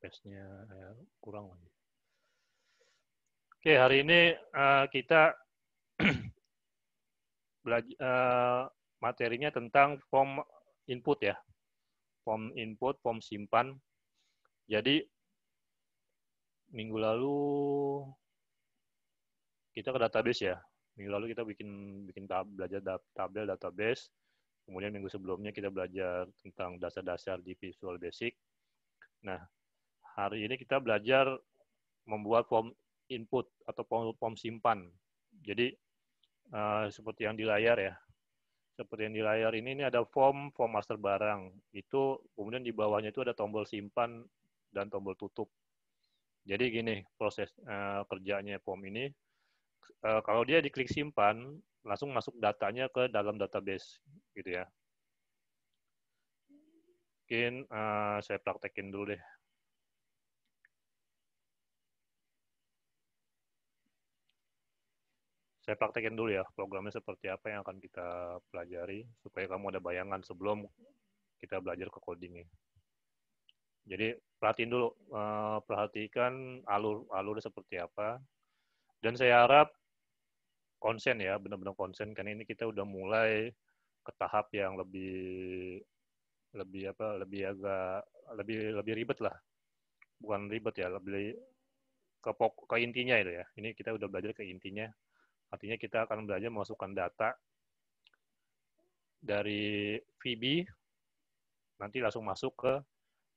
pace-nya eh, kurang lagi. Oke, hari ini eh, kita belajar eh, materinya tentang form input ya. Form input, form simpan. Jadi minggu lalu kita ke database ya. Minggu lalu kita bikin bikin tab, belajar tabel database. Kemudian minggu sebelumnya kita belajar tentang dasar-dasar di Visual Basic. Nah, Hari ini kita belajar membuat form input atau form, simpan. Jadi eh, seperti yang di layar ya. Seperti yang di layar ini ini ada form form master barang. Itu kemudian di bawahnya itu ada tombol simpan dan tombol tutup. Jadi gini proses eh, kerjanya form ini. Eh, kalau dia diklik simpan, langsung masuk datanya ke dalam database gitu ya. Mungkin uh, saya praktekin dulu deh. saya praktekin dulu ya programnya seperti apa yang akan kita pelajari supaya kamu ada bayangan sebelum kita belajar ke codingnya. Jadi perhatiin dulu, eh, perhatikan alur alur seperti apa. Dan saya harap konsen ya, benar-benar konsen karena ini kita udah mulai ke tahap yang lebih lebih apa lebih agak lebih lebih ribet lah bukan ribet ya lebih ke pok, ke intinya itu ya ini kita udah belajar ke intinya Artinya kita akan belajar memasukkan data dari VB nanti langsung masuk ke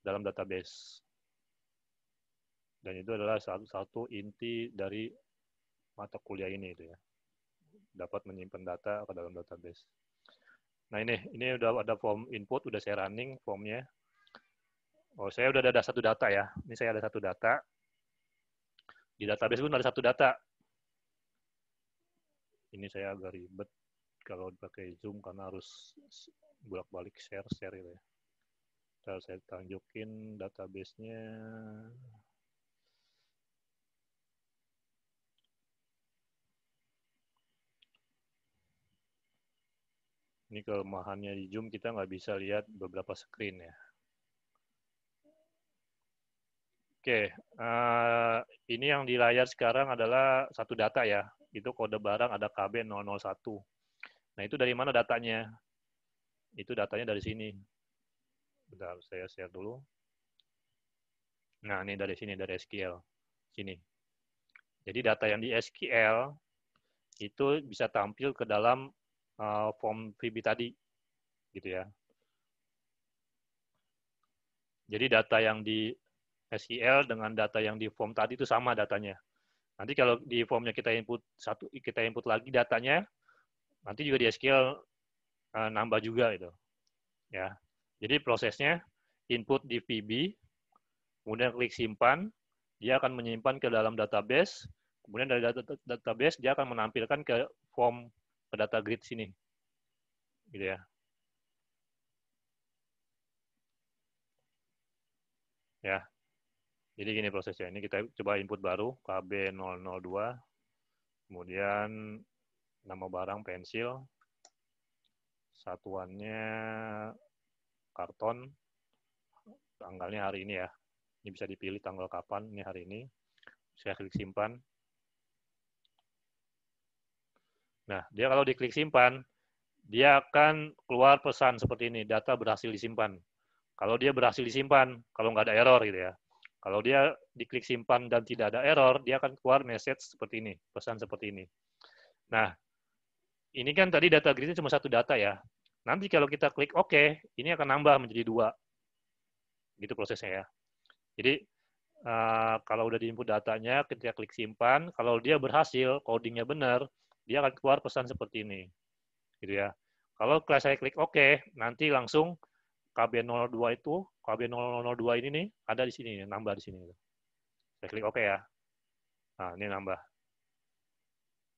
dalam database. Dan itu adalah satu, satu inti dari mata kuliah ini itu ya. Dapat menyimpan data ke dalam database. Nah ini, ini udah ada form input, udah saya running formnya. Oh, saya udah ada satu data ya. Ini saya ada satu data. Di database pun ada satu data ini saya agak ribet kalau pakai Zoom karena harus bolak-balik share share gitu ya. Ntar saya tunjukin databasenya. Ini kelemahannya di Zoom kita nggak bisa lihat beberapa screen ya. Oke, okay. uh, eh, ini yang di layar sekarang adalah satu data ya itu kode barang ada KB001. Nah, itu dari mana datanya? Itu datanya dari sini. Bentar, saya share dulu. Nah, ini dari sini, dari SQL. Sini. Jadi data yang di SQL itu bisa tampil ke dalam eh, form VB tadi. Gitu ya. Jadi data yang di SQL dengan data yang di form tadi itu sama datanya. Nanti kalau di formnya kita input satu, kita input lagi datanya, nanti juga di SQL uh, eh, nambah juga itu Ya. Jadi prosesnya input di VB, kemudian klik simpan, dia akan menyimpan ke dalam database, kemudian dari data database dia akan menampilkan ke form ke data grid sini. Gitu ya. Ya. Jadi gini prosesnya, ini kita coba input baru, KB002, kemudian nama barang pensil, satuannya karton, tanggalnya hari ini ya. Ini bisa dipilih tanggal kapan, ini hari ini. Saya klik simpan. Nah, dia kalau diklik simpan, dia akan keluar pesan seperti ini, data berhasil disimpan. Kalau dia berhasil disimpan, kalau nggak ada error gitu ya. Kalau dia diklik simpan dan tidak ada error, dia akan keluar message seperti ini, pesan seperti ini. Nah, ini kan tadi data grid cuma satu data ya. Nanti kalau kita klik OK, ini akan nambah menjadi dua. Gitu prosesnya ya. Jadi, eh, kalau udah diinput datanya, ketika klik simpan, kalau dia berhasil, codingnya benar, dia akan keluar pesan seperti ini. Gitu ya. Kalau saya klik OK, nanti langsung kb 02 itu, KB002 ini nih, ada di sini, nambah di sini. Saya klik OK ya. Nah, ini nambah.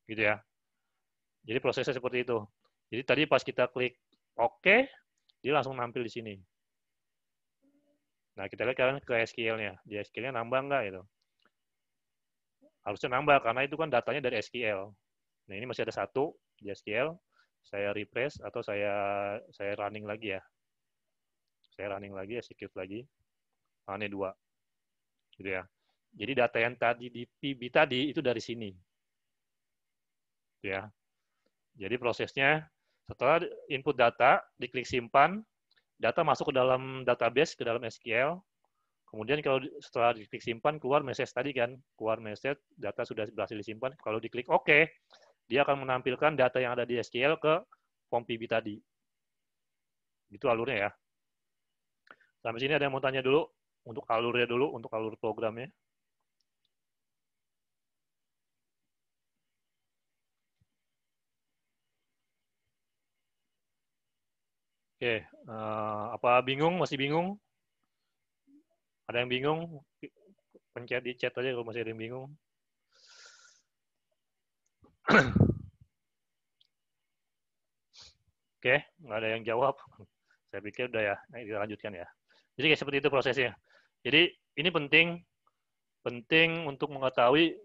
Gitu ya. Jadi prosesnya seperti itu. Jadi tadi pas kita klik OK, dia langsung nampil di sini. Nah, kita lihat kalian ke SQL-nya. Di SQL-nya nambah nggak itu? Harusnya nambah, karena itu kan datanya dari SQL. Nah, ini masih ada satu di SQL. Saya refresh atau saya saya running lagi ya saya running lagi, execute ya lagi. Nah, ini dua. Gitu ya. Jadi data yang tadi di PB tadi itu dari sini. Gitu ya. Jadi prosesnya setelah input data, diklik simpan, data masuk ke dalam database, ke dalam SQL. Kemudian kalau setelah diklik simpan, keluar message tadi kan. Keluar message, data sudah berhasil disimpan. Kalau diklik OK, dia akan menampilkan data yang ada di SQL ke form PB tadi. Itu alurnya ya. Sampai nah, sini ada yang mau tanya dulu untuk alurnya dulu, untuk alur programnya. Oke, uh, apa bingung? Masih bingung? Ada yang bingung? Pencet di chat aja kalau masih ada yang bingung. Oke, okay. nggak ada yang jawab. Saya pikir udah ya, nah, kita lanjutkan ya. Jadi kayak seperti itu prosesnya. Jadi ini penting penting untuk mengetahui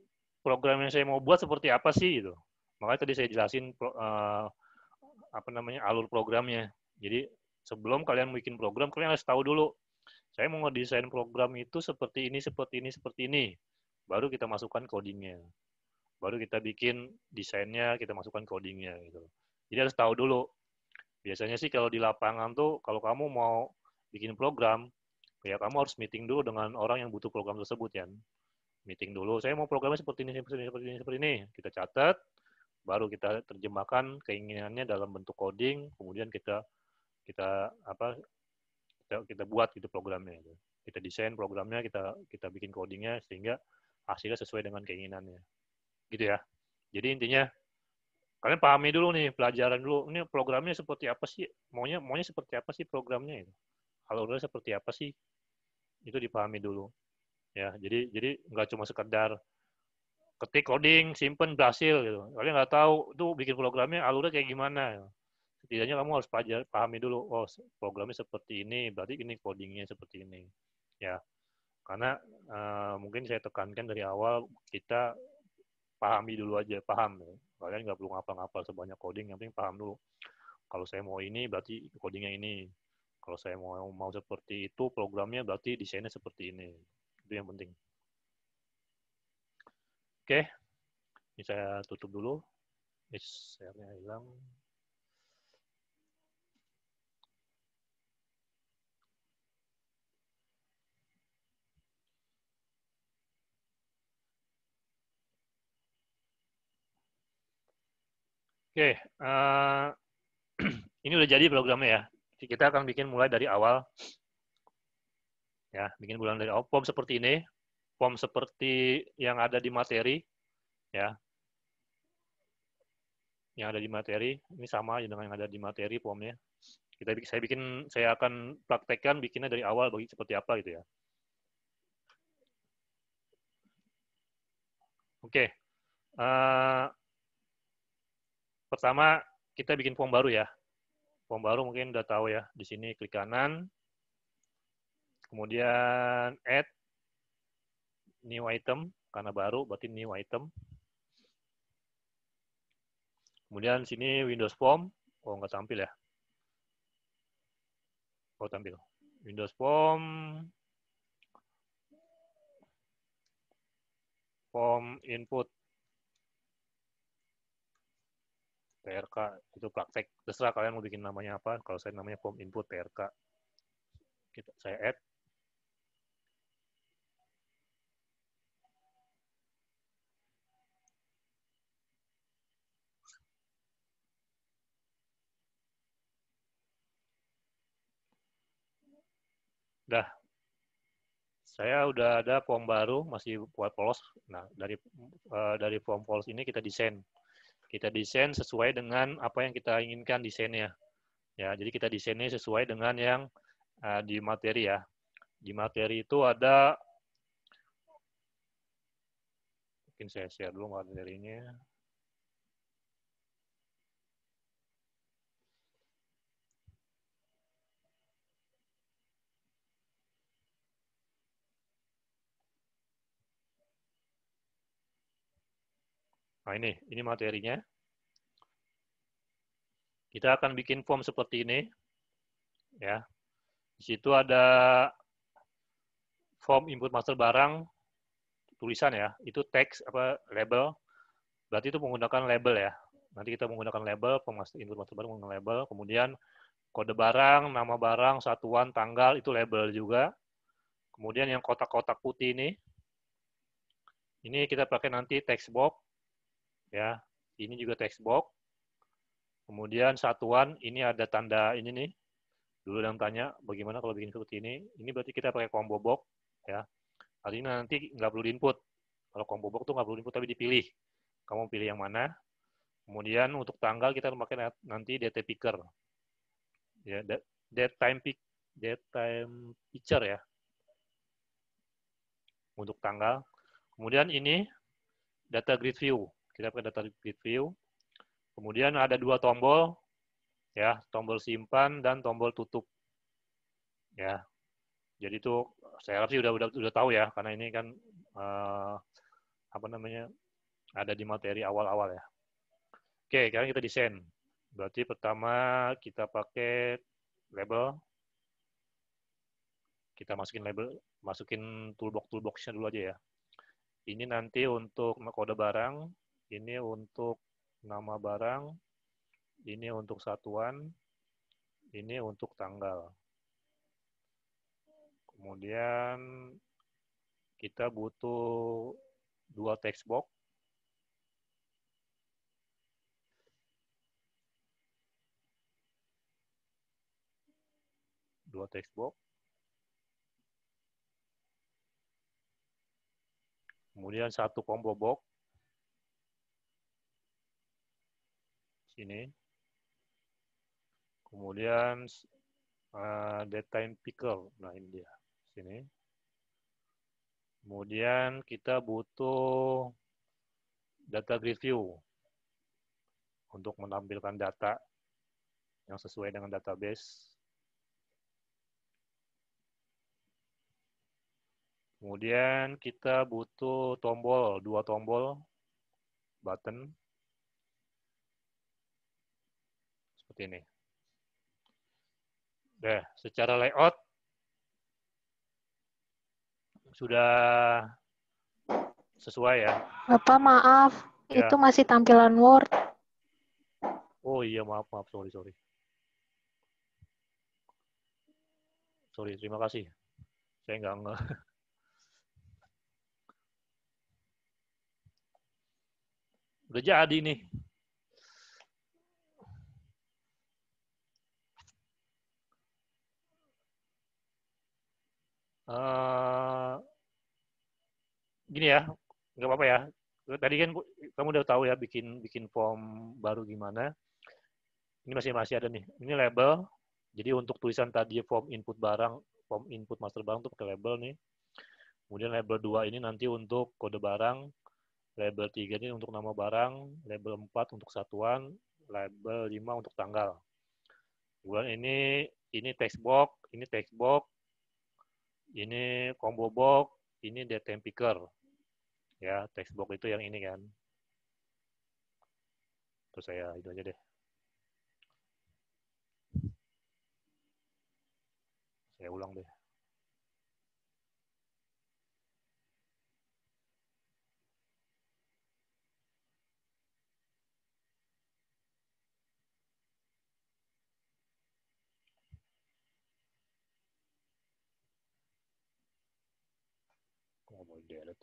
program yang saya mau buat seperti apa sih gitu. Makanya tadi saya jelasin pro, uh, apa namanya alur programnya. Jadi sebelum kalian bikin program, kalian harus tahu dulu. Saya mau ngedesain program itu seperti ini, seperti ini, seperti ini. Baru kita masukkan codingnya. Baru kita bikin desainnya, kita masukkan codingnya gitu. Jadi harus tahu dulu. Biasanya sih kalau di lapangan tuh, kalau kamu mau bikin program, ya kamu harus meeting dulu dengan orang yang butuh program tersebut ya. Meeting dulu, saya mau programnya seperti ini, seperti ini, seperti ini, seperti ini. Kita catat, baru kita terjemahkan keinginannya dalam bentuk coding, kemudian kita kita apa kita, kita buat gitu programnya. Gitu. Kita desain programnya, kita kita bikin codingnya sehingga hasilnya sesuai dengan keinginannya. Gitu ya. Jadi intinya kalian pahami dulu nih pelajaran dulu ini programnya seperti apa sih maunya maunya seperti apa sih programnya itu alurnya seperti apa sih itu dipahami dulu ya jadi jadi nggak cuma sekedar ketik coding simpen berhasil gitu kalian nggak tahu tuh bikin programnya alurnya kayak gimana setidaknya kamu harus pelajari pahami dulu oh programnya seperti ini berarti ini codingnya seperti ini ya karena uh, mungkin saya tekankan dari awal kita pahami dulu aja paham ya. kalian nggak perlu ngapa-ngapa sebanyak coding yang penting paham dulu kalau saya mau ini berarti codingnya ini kalau saya mau mau seperti itu programnya berarti desainnya seperti ini. Itu yang penting. Oke, okay. ini saya tutup dulu. share hilang. Oke, okay. uh, eh, ini udah jadi programnya ya kita akan bikin mulai dari awal. Ya, bikin bulan dari awal. Form seperti ini, form seperti yang ada di materi, ya. Yang ada di materi, ini sama dengan yang ada di materi formnya. Kita saya bikin, saya akan praktekkan bikinnya dari awal bagi seperti apa gitu ya. Oke, uh, pertama kita bikin form baru ya. Form baru mungkin udah tahu ya. Di sini klik kanan. Kemudian add new item karena baru berarti new item. Kemudian sini Windows Form. Oh, nggak tampil ya. Oh, tampil. Windows Form. Form input. PRK itu praktek terserah kalian mau bikin namanya apa kalau saya namanya form input PRK kita saya add Dah, saya udah ada form baru masih buat polos. Nah dari uh, dari form polos ini kita desain kita desain sesuai dengan apa yang kita inginkan desainnya. Ya, jadi kita desainnya sesuai dengan yang uh, di materi ya. Di materi itu ada mungkin saya share dulu materinya. Nah, ini, ini materinya. Kita akan bikin form seperti ini. Ya. Di situ ada form input master barang, tulisan ya, itu teks, apa label. Berarti itu menggunakan label ya. Nanti kita menggunakan label, master input master barang menggunakan label, kemudian kode barang, nama barang, satuan, tanggal, itu label juga. Kemudian yang kotak-kotak putih ini, ini kita pakai nanti text box, ya ini juga textbox kemudian satuan ini ada tanda ini nih dulu yang tanya bagaimana kalau bikin seperti ini ini berarti kita pakai combo box ya artinya nanti nggak perlu input kalau combo box tuh nggak perlu input tapi dipilih kamu pilih yang mana kemudian untuk tanggal kita memakai nanti date picker ya date time pick date time picker ya untuk tanggal kemudian ini data grid view kita pakai data grid view. Kemudian ada dua tombol, ya, tombol simpan dan tombol tutup. Ya, jadi itu saya harap sih udah udah udah tahu ya, karena ini kan eh, apa namanya ada di materi awal-awal ya. Oke, sekarang kita desain. Berarti pertama kita pakai label. Kita masukin label, masukin toolbox toolboxnya dulu aja ya. Ini nanti untuk kode barang, ini untuk nama barang, ini untuk satuan, ini untuk tanggal. Kemudian kita butuh dua text box. Dua text box. Kemudian satu combo box. ini. Kemudian uh, eh, daytime pickle. Nah, ini dia. Sini. Kemudian kita butuh data review untuk menampilkan data yang sesuai dengan database. Kemudian kita butuh tombol, dua tombol button seperti ini. Nah, secara layout sudah sesuai ya. Bapak maaf, ya. itu masih tampilan Word. Oh iya maaf maaf sorry sorry. Sorry terima kasih. Saya nggak nge. Udah jadi nih. Eh, gini ya, nggak apa-apa ya. Tadi kan kamu udah tahu ya bikin bikin form baru gimana. Ini masih masih ada nih. Ini label. Jadi untuk tulisan tadi form input barang, form input master barang tuh pakai label nih. Kemudian label 2 ini nanti untuk kode barang, label 3 ini untuk nama barang, label 4 untuk satuan, label 5 untuk tanggal. Kemudian ini ini text box, ini text box, ini combo box, ini datem picker. Ya, text box itu yang ini kan. Terus saya itu aja deh. Saya ulang deh. det delet.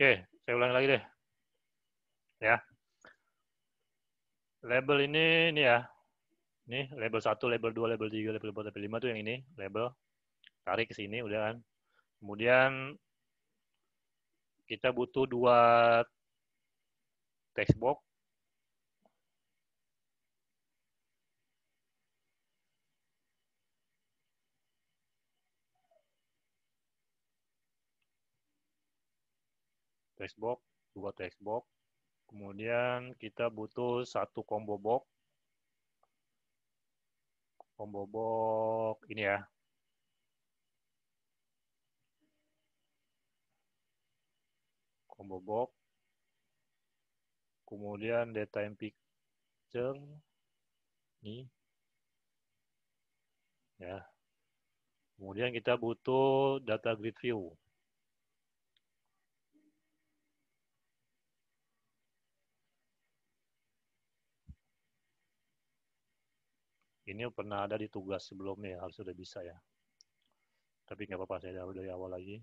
Oke, saya ulangi lagi deh. Ya. Label ini, ini ya. Ini label 1, label 2, label 3, label 4, label 5 tuh yang ini, label. Tarik ke sini, udah kan. Kemudian, kita butuh dua text box text box, dua text Kemudian kita butuh satu combo box. Combo box ini ya. Combo box. Kemudian data and picture. Ini. Ya. Kemudian kita butuh data grid view. ini pernah ada di tugas sebelumnya harus sudah bisa ya. Tapi nggak apa-apa saya dari, awal lagi.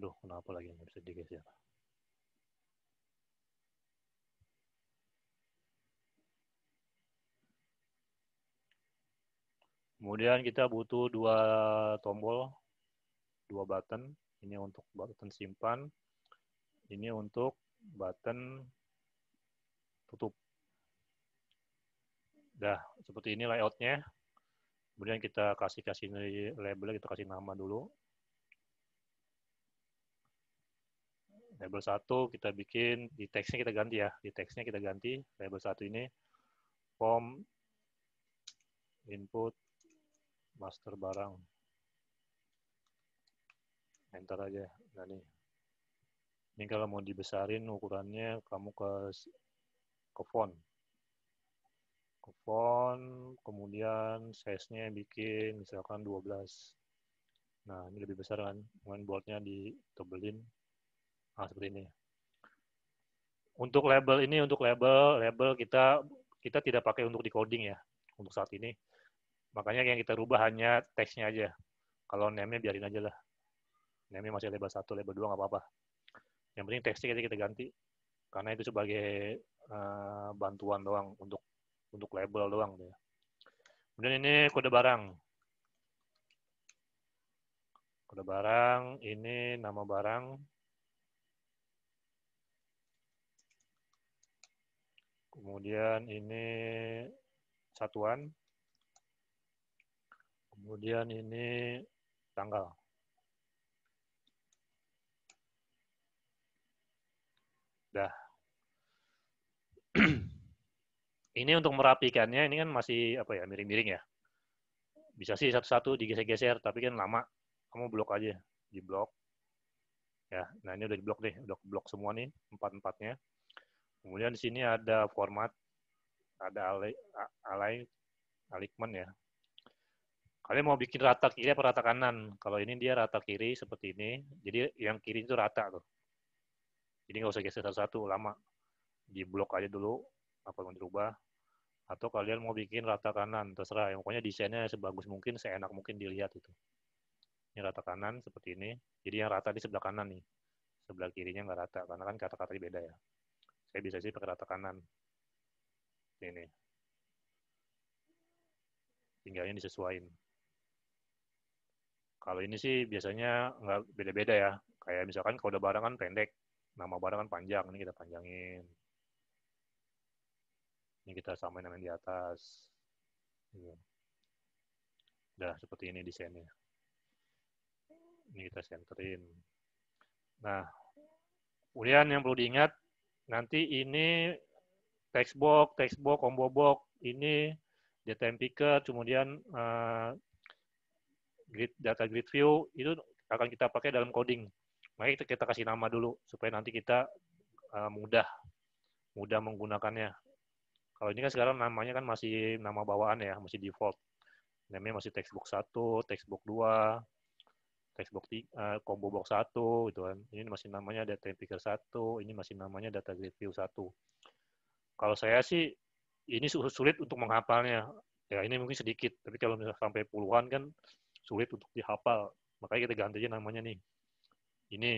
Duh, kenapa lagi nggak bisa digeser? Kemudian kita butuh dua tombol, dua button ini untuk button simpan, ini untuk button tutup. Dah, seperti ini layoutnya. Kemudian kita kasih kasih label, kita kasih nama dulu. Label satu kita bikin, di teksnya kita ganti ya. Di teksnya kita ganti, label satu ini form input master barang. Eh, ntar aja nah nih ini kalau mau dibesarin ukurannya kamu ke ke font ke font kemudian size-nya bikin misalkan 12 nah ini lebih besar kan kemudian di ditebelin nah seperti ini untuk label ini untuk label label kita kita tidak pakai untuk decoding ya untuk saat ini makanya yang kita rubah hanya teksnya aja kalau name-nya biarin aja lah namanya masih label 1, label 2 nggak apa-apa. Yang penting teksnya kita, kita ganti karena itu sebagai uh, bantuan doang untuk untuk label doang ya. Kemudian ini kode barang. Kode barang ini nama barang. Kemudian ini satuan. Kemudian ini tanggal. ini untuk merapikannya, ini kan masih apa ya miring-miring ya. Bisa sih satu-satu digeser-geser, tapi kan lama. Kamu blok aja, di blok. Ya, nah ini udah di blok deh, udah blok semua nih empat-empatnya. Kemudian di sini ada format, ada alay, alay alignment ya. Kalian mau bikin rata kiri atau rata kanan? Kalau ini dia rata kiri seperti ini. Jadi yang kiri itu rata tuh. Jadi nggak usah geser satu-satu, lama di blok aja dulu apa yang dirubah atau kalian mau bikin rata kanan terserah yang pokoknya desainnya sebagus mungkin seenak mungkin dilihat itu ini rata kanan seperti ini jadi yang rata di sebelah kanan nih sebelah kirinya nggak rata karena kan kata-katanya beda ya saya bisa sih pakai rata kanan ini tinggalnya disesuaikan kalau ini sih biasanya nggak beda-beda ya kayak misalkan kalau udah barang kan pendek nama barang kan panjang ini kita panjangin ini kita samain yang di atas ya. udah seperti ini desainnya ini kita centerin. nah kemudian yang perlu diingat nanti ini box text box, combo box ini data picker kemudian eh, data grid view itu akan kita pakai dalam coding makanya kita, kita kasih nama dulu supaya nanti kita eh, mudah mudah menggunakannya kalau ini kan sekarang namanya kan masih nama bawaan ya, masih default. Namanya masih textbook 1, textbook 2, textbook 3, uh, eh, combo box 1 gitu kan. Ini masih namanya data integer 1, ini masih namanya data grid view 1. Kalau saya sih ini sulit untuk menghafalnya. Ya ini mungkin sedikit, tapi kalau misalnya sampai puluhan kan sulit untuk dihafal. Makanya kita ganti aja namanya nih. Ini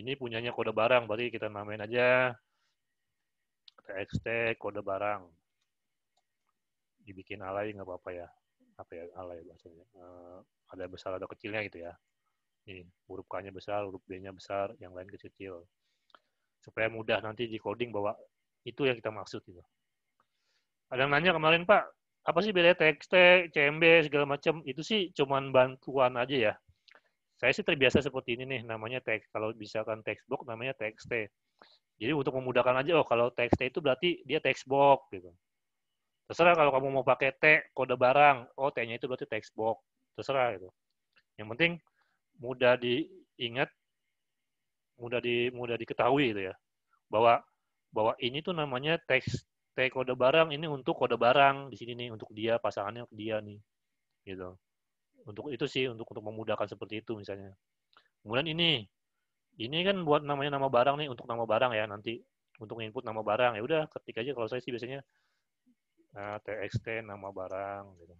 ini punyanya kode barang, berarti kita namain aja txt kode barang dibikin alay nggak apa-apa ya apa ya alay bahasanya uh, eh, ada besar ada kecilnya gitu ya ini huruf k-nya besar huruf b-nya besar yang lain kecil-kecil supaya mudah nanti di coding bahwa itu yang kita maksud gitu ada yang nanya kemarin pak apa sih beda TXT, CMB segala macam itu sih cuman bantuan aja ya saya sih terbiasa seperti ini nih namanya teks kalau misalkan textbox namanya TXT jadi untuk memudahkan aja oh kalau TXT itu berarti dia textbox gitu Terserah kalau kamu mau pakai T, kode barang, oh T-nya itu berarti text box. Terserah gitu. Yang penting mudah diingat, mudah di mudah diketahui itu ya. Bahwa bahwa ini tuh namanya text T kode barang ini untuk kode barang di sini nih untuk dia pasangannya untuk dia nih gitu untuk itu sih untuk untuk memudahkan seperti itu misalnya kemudian ini ini kan buat namanya nama barang nih untuk nama barang ya nanti untuk input nama barang ya udah ketik aja kalau saya sih biasanya Nah, txt nama barang gitu.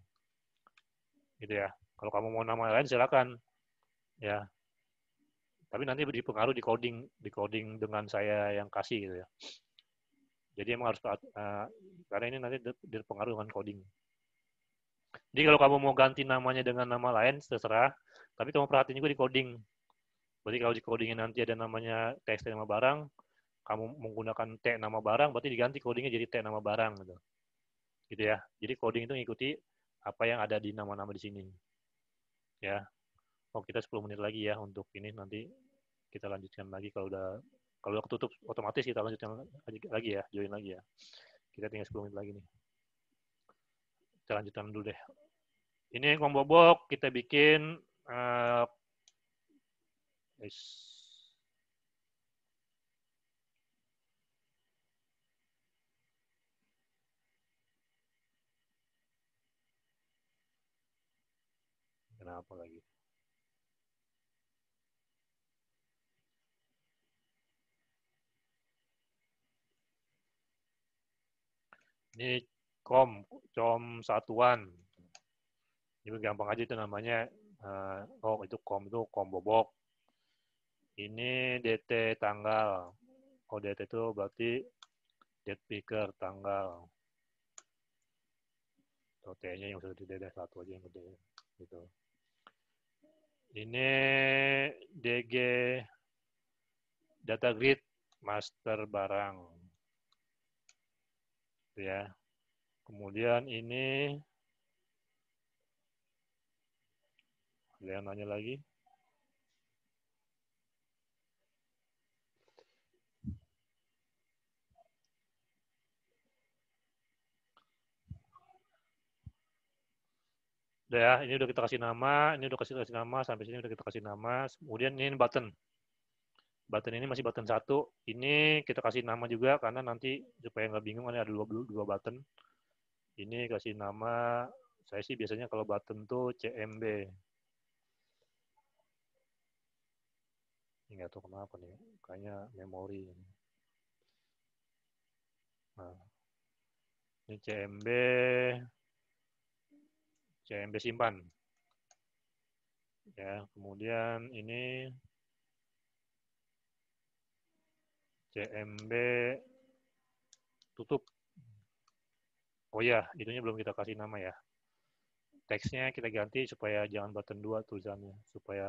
Gitu ya. Kalau kamu mau nama lain silakan. Ya. Tapi nanti dipengaruhi di coding, di coding dengan saya yang kasih gitu ya. Jadi emang harus uh, karena ini nanti dipengaruhi dengan coding. Jadi kalau kamu mau ganti namanya dengan nama lain terserah, tapi kamu perhatiin juga di coding. Berarti kalau di codingnya nanti ada namanya txt nama barang, kamu menggunakan T nama barang, berarti diganti codingnya jadi T nama barang. Gitu gitu ya. Jadi coding itu ngikuti apa yang ada di nama-nama di sini. Ya. Oh, kita 10 menit lagi ya untuk ini nanti kita lanjutkan lagi kalau udah kalau udah ketutup otomatis kita lanjutkan lagi ya, join lagi ya. Kita tinggal 10 menit lagi nih. Kita lanjutkan dulu deh. Ini yang box kita bikin uh, kenapa lagi gitu. ini kom com satuan ini gampang aja itu namanya eh, oh itu kom itu kom bobok ini dt tanggal oh dt itu berarti date picker tanggal so, t yang sudah di dd satu aja yang gede gitu ini DG data grid master barang. Gitu ya. Kemudian ini ada yang nanya lagi. Udah ya, ini udah kita kasih nama, ini udah kasih kasih nama, sampai sini udah kita kasih nama. Kemudian ini button. Button ini masih button satu. Ini kita kasih nama juga karena nanti supaya nggak bingung ini ada dua, dua button. Ini kasih nama, saya sih biasanya kalau button tuh CMB. Ini Nggak tahu kenapa nih, kayaknya memori. Nah, ini CMB, CMB ya, simpan. Ya, kemudian ini CMB tutup. Oh ya, itunya belum kita kasih nama ya. Teksnya kita ganti supaya jangan button 2 tulisannya, supaya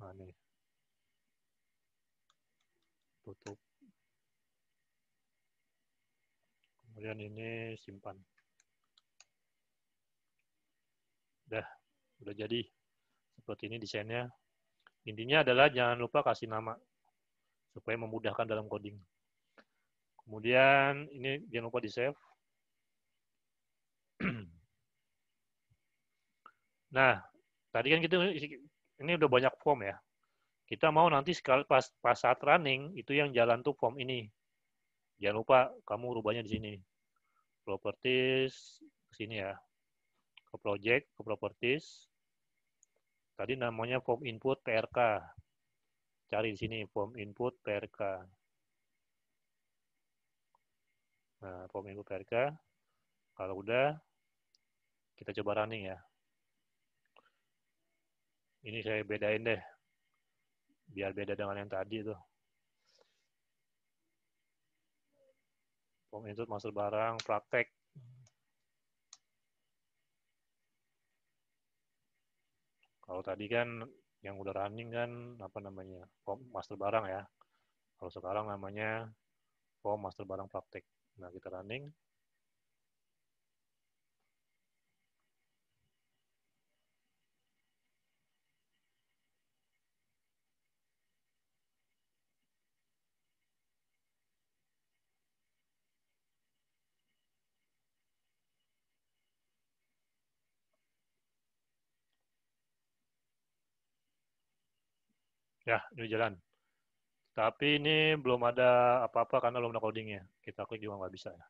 nah Tutup. Kemudian ini simpan. udah udah jadi seperti ini desainnya intinya adalah jangan lupa kasih nama supaya memudahkan dalam coding kemudian ini jangan lupa di save nah tadi kan kita ini udah banyak form ya kita mau nanti sekali pas pas saat running itu yang jalan tuh form ini jangan lupa kamu rubahnya di sini properties sini ya ke project, ke properties. Tadi namanya form input PRK. Cari di sini form input PRK. Nah, form input PRK. Kalau udah, kita coba running ya. Ini saya bedain deh. Biar beda dengan yang tadi tuh. Form input masuk barang, praktek. Kalau tadi kan yang udah running kan apa namanya form master barang ya. Kalau sekarang namanya form master barang praktek. Nah kita running Ya, ini jalan. Tapi ini belum ada apa-apa karena belum ada codingnya. Kita klik juga nggak bisa. Ya.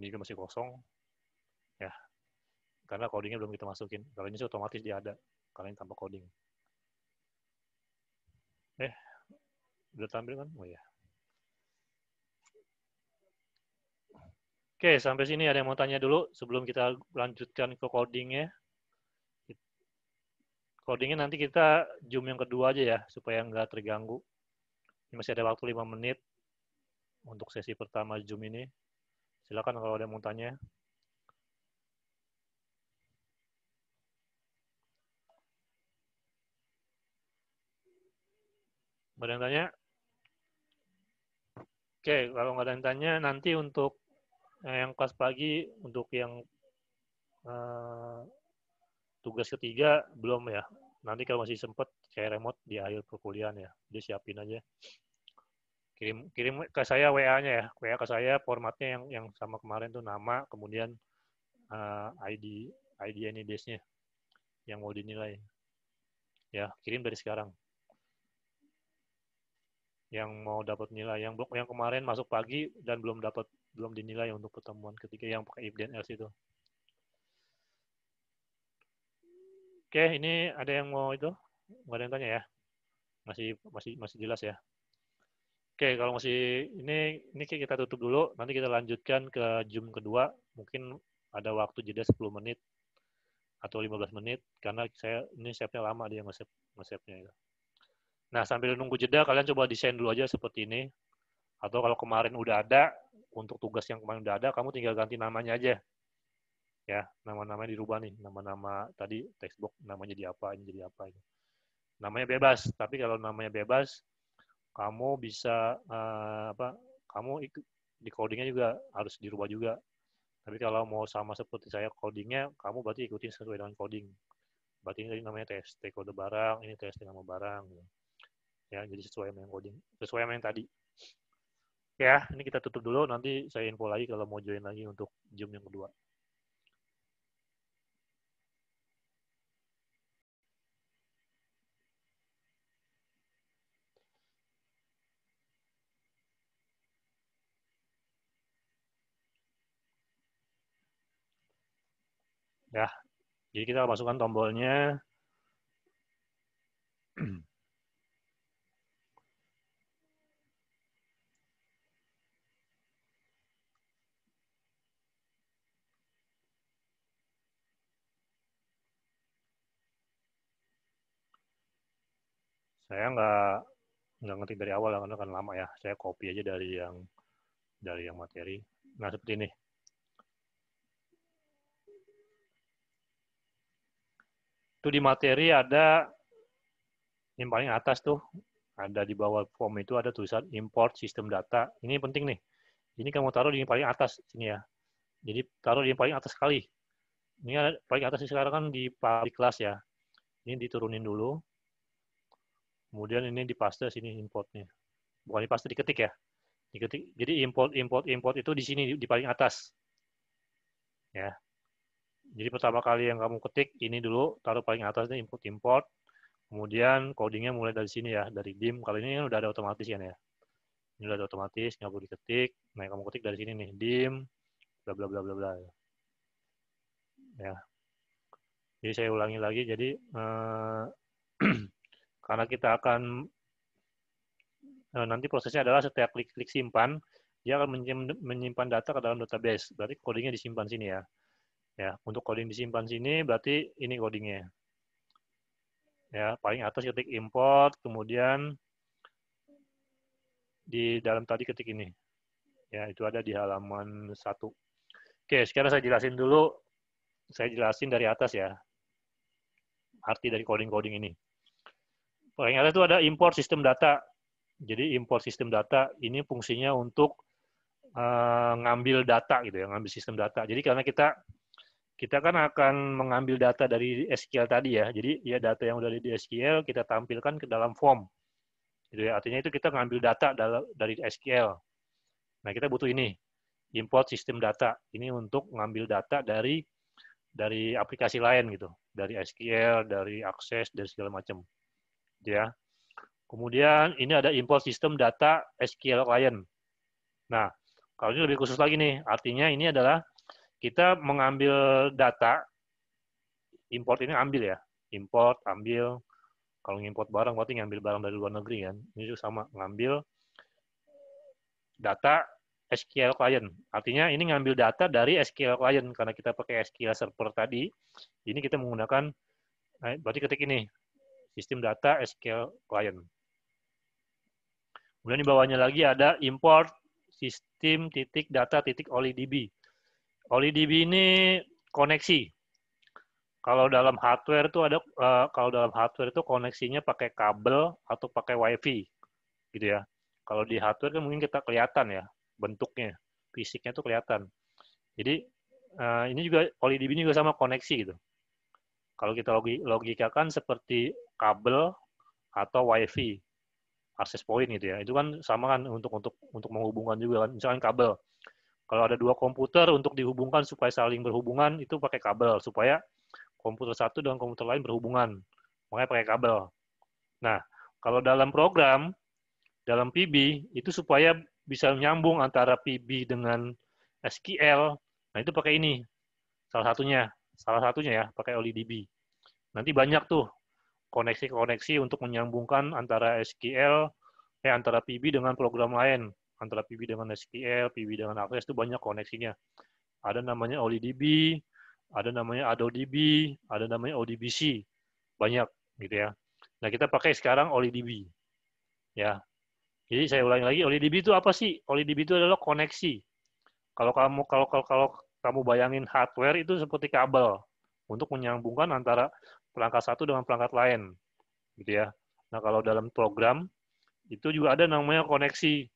Ini juga masih kosong. Ya, karena codingnya belum kita masukin. Kalau ini sih otomatis dia ada. karena ini tanpa coding. Eh, udah tampil kan? Oh ya. Oke, sampai sini ada yang mau tanya dulu sebelum kita lanjutkan ke codingnya loadingnya nanti kita zoom yang kedua aja ya, supaya nggak terganggu. Ini masih ada waktu 5 menit untuk sesi pertama zoom ini. Silakan kalau ada yang mau tanya. Ada yang tanya? Oke, kalau nggak ada yang tanya, nanti untuk eh, yang kelas pagi, untuk yang eh, tugas ketiga belum ya. Nanti kalau masih sempat saya remote di akhir perkuliahan ya, dia siapin aja. Kirim kirim ke saya WA-nya ya, WA ke saya formatnya yang yang sama kemarin tuh nama, kemudian uh, eh, ID ID ini base nya yang mau dinilai. Ya, kirim dari sekarang. Yang mau dapat nilai, yang yang kemarin masuk pagi dan belum dapat belum dinilai untuk pertemuan ketiga yang pakai if dan else itu. Oke, ini ada yang mau itu? Nggak ada yang tanya ya? Masih masih masih jelas ya? Oke, kalau masih ini ini kita tutup dulu. Nanti kita lanjutkan ke Zoom kedua. Mungkin ada waktu jeda 10 menit atau 15 menit karena saya ini siapnya lama dia nge nge itu. Nah, sambil nunggu jeda kalian coba desain dulu aja seperti ini. Atau kalau kemarin udah ada untuk tugas yang kemarin udah ada kamu tinggal ganti namanya aja ya nama-namanya dirubah nih nama-nama tadi textbook namanya jadi apa ini jadi apa ini namanya bebas tapi kalau namanya bebas kamu bisa uh, apa kamu ikut di codingnya juga harus dirubah juga tapi kalau mau sama seperti saya codingnya kamu berarti ikutin sesuai dengan coding berarti ini namanya test take kode barang ini test nama barang gitu. ya jadi sesuai dengan coding sesuai dengan yang tadi ya ini kita tutup dulu nanti saya info lagi kalau mau join lagi untuk zoom yang kedua Ya. Jadi kita masukkan tombolnya. saya nggak nggak ngetik dari awal ya, karena kan lama ya saya copy aja dari yang dari yang materi nah seperti ini Itu di materi ada yang paling atas tuh, ada di bawah form itu ada tulisan import sistem data. Ini penting nih. Ini kamu taruh di yang paling atas sini ya. Jadi taruh di yang paling atas sekali Ini ada, paling atas sekarang kan di, public kelas ya. Ini diturunin dulu. Kemudian ini dipaste sini importnya. Bukan dipaste diketik ya. Diketik. Jadi import import import itu di sini di paling atas. Ya, jadi pertama kali yang kamu ketik ini dulu, taruh paling atas ini input import. Kemudian codingnya mulai dari sini ya, dari dim. Kali ini kan udah ada otomatis kan ya. Ini udah ada otomatis, nggak perlu diketik. Nah, kamu ketik dari sini nih, dim, bla bla bla bla bla. Ya. Jadi saya ulangi lagi, jadi eh, karena kita akan eh, nanti prosesnya adalah setiap klik-klik simpan, dia akan menyimpan data ke dalam database. Berarti codingnya disimpan sini ya. Ya, untuk coding disimpan sini berarti ini codingnya. Ya, paling atas ketik import, kemudian di dalam tadi ketik ini. Ya, itu ada di halaman satu Oke, sekarang saya jelasin dulu. Saya jelasin dari atas ya. Arti dari coding-coding ini. Paling atas itu ada import sistem data. Jadi import sistem data ini fungsinya untuk uh, ngambil data gitu ya, ngambil sistem data. Jadi karena kita kita kan akan mengambil data dari SQL tadi ya. Jadi ya data yang udah di SQL kita tampilkan ke dalam form. Gitu ya. Artinya itu kita ngambil data dari SQL. Nah, kita butuh ini. Import sistem data. Ini untuk ngambil data dari dari aplikasi lain gitu, dari SQL, dari akses, dari segala macam. Gitu ya. Kemudian ini ada import sistem data SQL client. Nah, kalau ini lebih khusus lagi nih, artinya ini adalah kita mengambil data import ini ambil ya import ambil kalau ngimport barang berarti ngambil barang dari luar negeri kan ini juga sama ngambil data SQL client. Artinya ini ngambil data dari SQL client karena kita pakai SQL server tadi. Ini kita menggunakan eh, berarti ketik ini sistem data SQL client. Kemudian di bawahnya lagi ada import sistem titik data titik oli db. OliDB ini koneksi. Kalau dalam hardware itu ada eh, kalau dalam hardware itu koneksinya pakai kabel atau pakai WiFi gitu ya. Kalau di hardware kan mungkin kita kelihatan ya bentuknya, fisiknya itu kelihatan. Jadi eh, ini juga OliDB ini juga sama koneksi gitu. Kalau kita logika kan seperti kabel atau WiFi access point gitu ya. Itu kan sama kan untuk untuk untuk menghubungkan juga kan misalkan kabel kalau ada dua komputer untuk dihubungkan supaya saling berhubungan itu pakai kabel supaya komputer satu dengan komputer lain berhubungan. Makanya pakai kabel. Nah, kalau dalam program dalam PB itu supaya bisa nyambung antara PB dengan SQL. Nah, itu pakai ini. Salah satunya, salah satunya ya, pakai OliDB. Nanti banyak tuh koneksi-koneksi untuk menyambungkan antara SQL eh antara PB dengan program lain antara PB dengan SQL, PB dengan Access itu banyak koneksinya. Ada namanya OliDB, ada namanya AdoDB, ada namanya ODBC, banyak gitu ya. Nah kita pakai sekarang OliDB, ya. Jadi saya ulangi lagi, OliDB itu apa sih? OliDB itu adalah koneksi. Kalau kamu kalau kalau kalau kamu bayangin hardware itu seperti kabel untuk menyambungkan antara perangkat satu dengan perangkat lain, gitu ya. Nah kalau dalam program itu juga ada namanya koneksi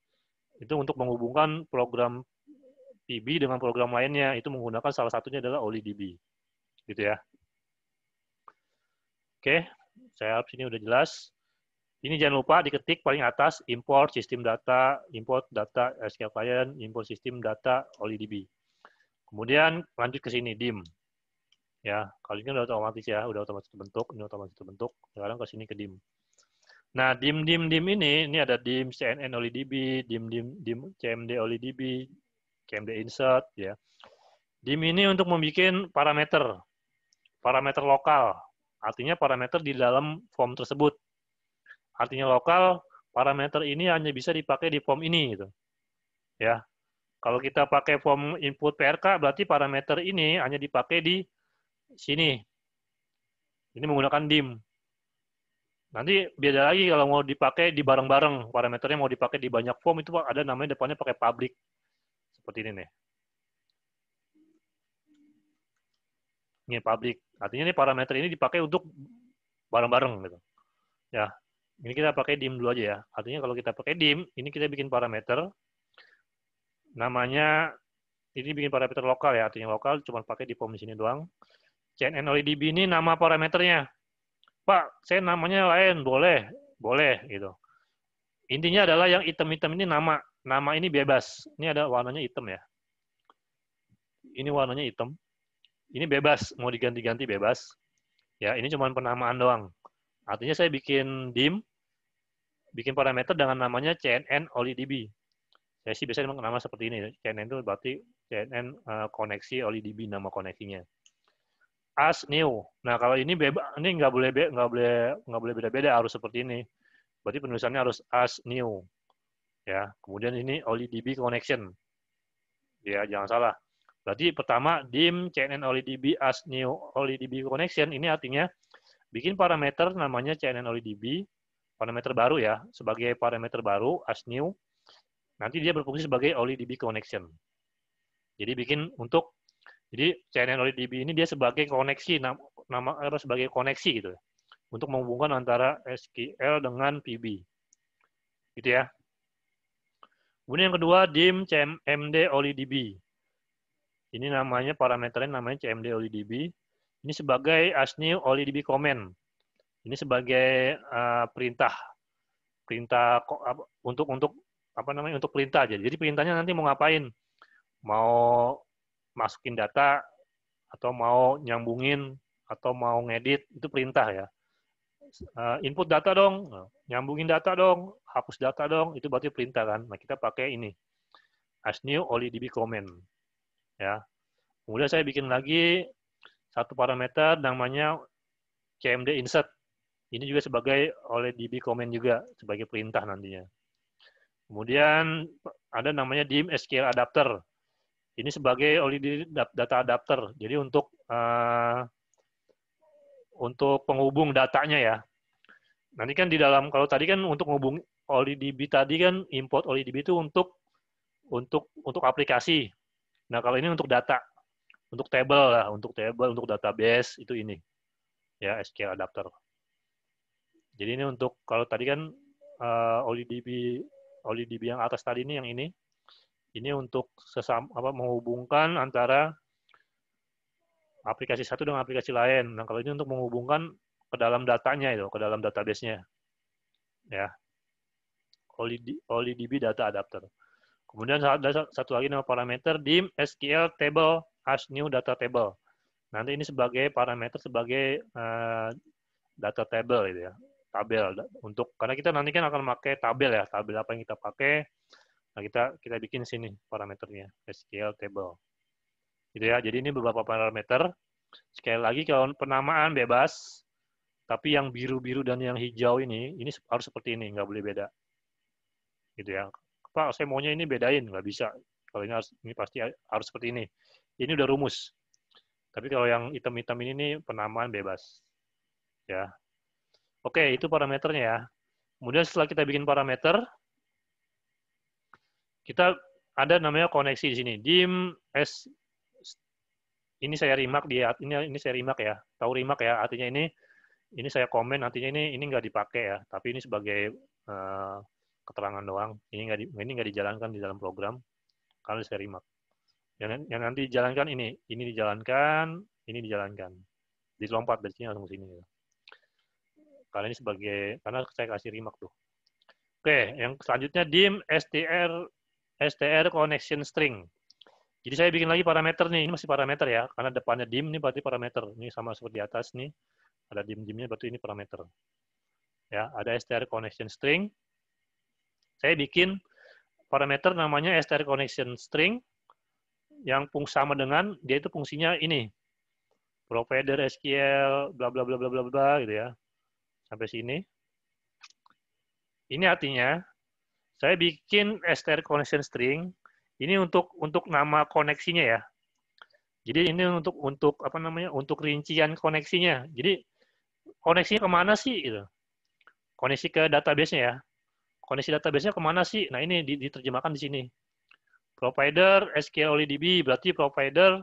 itu untuk menghubungkan program PB dengan program lainnya itu menggunakan salah satunya adalah OliDB gitu ya oke saya harap sini udah jelas ini jangan lupa diketik paling atas import sistem data import data SQL client import sistem data OliDB kemudian lanjut ke sini dim ya kali ini kan udah otomatis ya udah otomatis terbentuk ini otomatis terbentuk sekarang ke sini ke dim Nah, dim dim dim ini ini ada dim CNN OliDB, dim dim dim CMD OliDB, CMD insert ya. Dim ini untuk membuat parameter parameter lokal. Artinya parameter di dalam form tersebut. Artinya lokal parameter ini hanya bisa dipakai di form ini gitu. Ya. Kalau kita pakai form input PRK berarti parameter ini hanya dipakai di sini. Ini menggunakan dim Nanti beda lagi kalau mau dipakai di bareng-bareng, parameternya mau dipakai di banyak form itu ada namanya depannya pakai public. Seperti ini nih. Ini public. Artinya ini parameter ini dipakai untuk bareng-bareng gitu. Ya. Ini kita pakai dim dulu aja ya. Artinya kalau kita pakai dim, ini kita bikin parameter namanya ini bikin parameter lokal ya, artinya lokal cuma pakai di form di sini doang. CNN e b ini nama parameternya. Pak, saya namanya lain, boleh, boleh gitu. Intinya adalah yang item-item ini nama, nama ini bebas. Ini ada warnanya item ya. Ini warnanya item. Ini bebas, mau diganti-ganti bebas. Ya, ini cuma penamaan doang. Artinya saya bikin dim, bikin parameter dengan namanya cnn olidb. Saya sih biasanya nama seperti ini. Cnn itu berarti cnn eh, koneksi olidb nama koneksinya as new. Nah kalau ini beba, ini nggak boleh nggak boleh nggak boleh beda-beda harus seperti ini. Berarti penulisannya harus as new. Ya, kemudian ini OliDB connection. Ya, jangan salah. Berarti pertama dim cnn OliDB as new OliDB connection ini artinya bikin parameter namanya cnn OliDB parameter baru ya sebagai parameter baru as new. Nanti dia berfungsi sebagai OliDB connection. Jadi bikin untuk jadi CNN ODB ini dia sebagai koneksi nama apa sebagai koneksi gitu ya. untuk menghubungkan antara SQL dengan PB. Gitu ya. Kemudian yang kedua dim CMD OLIDB. Ini namanya parameternya namanya CMD OLIDB. Ini sebagai as new OLIDB command. Ini sebagai uh, perintah perintah untuk untuk apa namanya untuk perintah aja. Jadi perintahnya nanti mau ngapain? Mau masukin data atau mau nyambungin atau mau ngedit itu perintah ya. Eh, input data dong, nyambungin data dong, hapus data dong, itu berarti perintah kan. Nah, kita pakai ini. As new olidb db command. Ya. Kemudian saya bikin lagi satu parameter namanya cmd insert. Ini juga sebagai oleh db command juga sebagai perintah nantinya. Kemudian ada namanya dim SQL adapter. Ini sebagai data adapter. Jadi untuk uh, untuk penghubung datanya ya. Nanti kan di dalam kalau tadi kan untuk menghubung OLIDB tadi kan import OLIDB itu untuk untuk untuk aplikasi. Nah, kalau ini untuk data. Untuk table lah, untuk table, untuk database itu ini. Ya, SQL adapter. Jadi ini untuk kalau tadi kan uh, oli OLIDB yang atas tadi ini yang ini ini untuk sesam, apa, menghubungkan antara aplikasi satu dengan aplikasi lain. Nah, kalau ini untuk menghubungkan ke dalam datanya itu, ke dalam database-nya. Ya. OLIDB data adapter. Kemudian ada satu lagi nama parameter dim SQL table as new data table. Nanti ini sebagai parameter sebagai uh, data table gitu ya tabel untuk karena kita nanti kan akan pakai tabel ya tabel apa yang kita pakai Nah, kita kita bikin sini parameternya SQL table. Gitu ya. Jadi ini beberapa parameter. Sekali lagi kalau penamaan bebas, tapi yang biru-biru dan yang hijau ini ini harus seperti ini, nggak boleh beda. Gitu ya. Pak, saya maunya ini bedain, nggak bisa. Kalau ini harus ini pasti harus seperti ini. Ini udah rumus. Tapi kalau yang item-item ini ini penamaan bebas. Ya. Oke, itu parameternya ya. Kemudian setelah kita bikin parameter, kita ada namanya koneksi di sini. Dim S ini saya rimak dia ini ini saya rimak ya. Tahu rimak ya artinya ini ini saya komen artinya ini ini nggak dipakai ya, tapi ini sebagai uh, keterangan doang. Ini nggak di, ini nggak dijalankan di dalam program kalau saya rimak. Yang, yang nanti dijalankan ini, ini dijalankan, ini dijalankan. Dilompat dari sini langsung ke sini. ya. Karena ini sebagai karena saya kasih rimak tuh. Oke, yang selanjutnya dim str str connection string. Jadi saya bikin lagi parameter nih, ini masih parameter ya, karena depannya dim, ini berarti parameter. Ini sama seperti di atas nih, ada dim-dimnya, berarti ini parameter. Ya, ada str connection string. Saya bikin parameter namanya str connection string, yang fungsi sama dengan, dia itu fungsinya ini, provider SQL, bla bla bla bla bla bla gitu ya, sampai sini. Ini artinya saya bikin str connection string. Ini untuk untuk nama koneksinya ya. Jadi ini untuk untuk apa namanya? Untuk rincian koneksinya. Jadi koneksinya kemana sih? Gitu. Koneksi ke database-nya ya. Koneksi database-nya kemana sih? Nah ini diterjemahkan di sini. Provider SQL OLDB berarti provider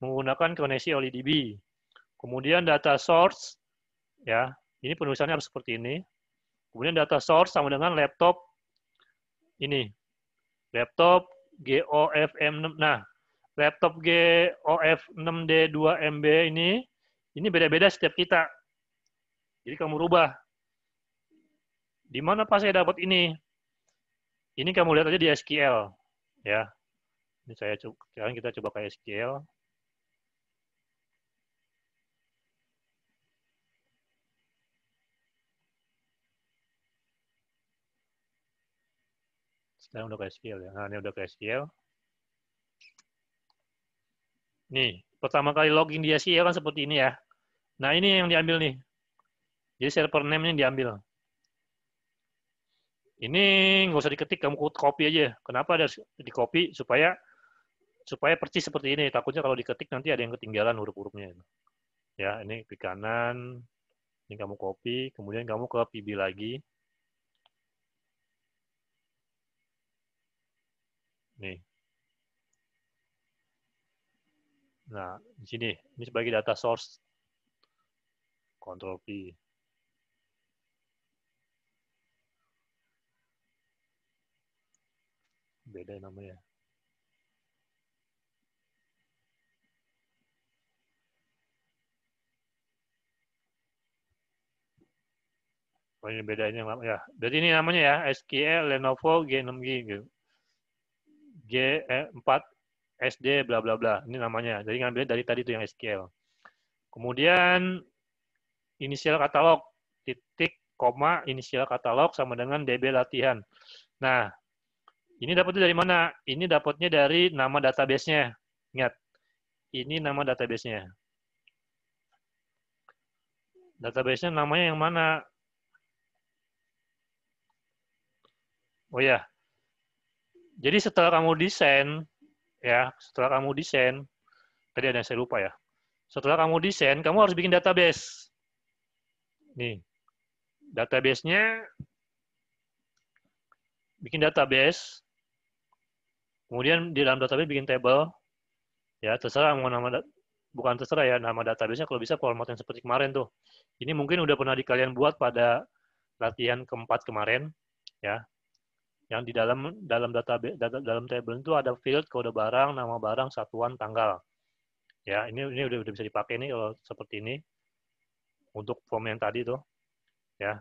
menggunakan koneksi OLDB. Kemudian data source ya, ini penulisannya harus seperti ini. Kemudian data source sama dengan laptop ini laptop GOFM6. Nah, laptop GOF6D2MB ini ini beda-beda setiap kita. Jadi kamu rubah. Di mana pas saya dapat ini? Ini kamu lihat aja di SQL ya. Ini saya sekarang kita coba ke SQL. Sekarang udah ke SQL ya. Nah, ini udah ke SQL. Nih, pertama kali login di SQL kan seperti ini ya. Nah, ini yang diambil nih. Jadi server name-nya diambil. Ini nggak usah diketik, kamu copy aja. Kenapa ada di copy? Supaya supaya percis seperti ini. Takutnya kalau diketik nanti ada yang ketinggalan huruf-hurufnya. Ya, ini klik kanan, ini kamu copy, kemudian kamu ke PB lagi, Nih. Nah, di sini. Ini sebagai data source. Control p. Beda namanya. Oh, ini bedanya ya. Jadi ini namanya ya SQL Lenovo G6G gitu. G eh, 4 SD bla bla bla. Ini namanya. Jadi ngambil dari tadi itu yang SQL. Kemudian inisial katalog titik koma inisial katalog sama dengan DB latihan. Nah, ini dapatnya dari mana? Ini dapatnya dari nama database-nya. Ingat, ini nama database-nya. Database-nya namanya yang mana? Oh ya, jadi setelah kamu desain, ya setelah kamu desain, tadi ada yang saya lupa ya. Setelah kamu desain, kamu harus bikin database. Nih, databasenya bikin database, kemudian di dalam database bikin table, ya terserah mau nama bukan terserah ya nama databasenya kalau bisa format yang seperti kemarin tuh. Ini mungkin udah pernah di kalian buat pada latihan keempat kemarin, ya yang di dalam dalam data, dalam table itu ada field kode barang, nama barang, satuan, tanggal. Ya, ini ini udah, udah bisa dipakai nih kalau seperti ini untuk form yang tadi tuh. Ya.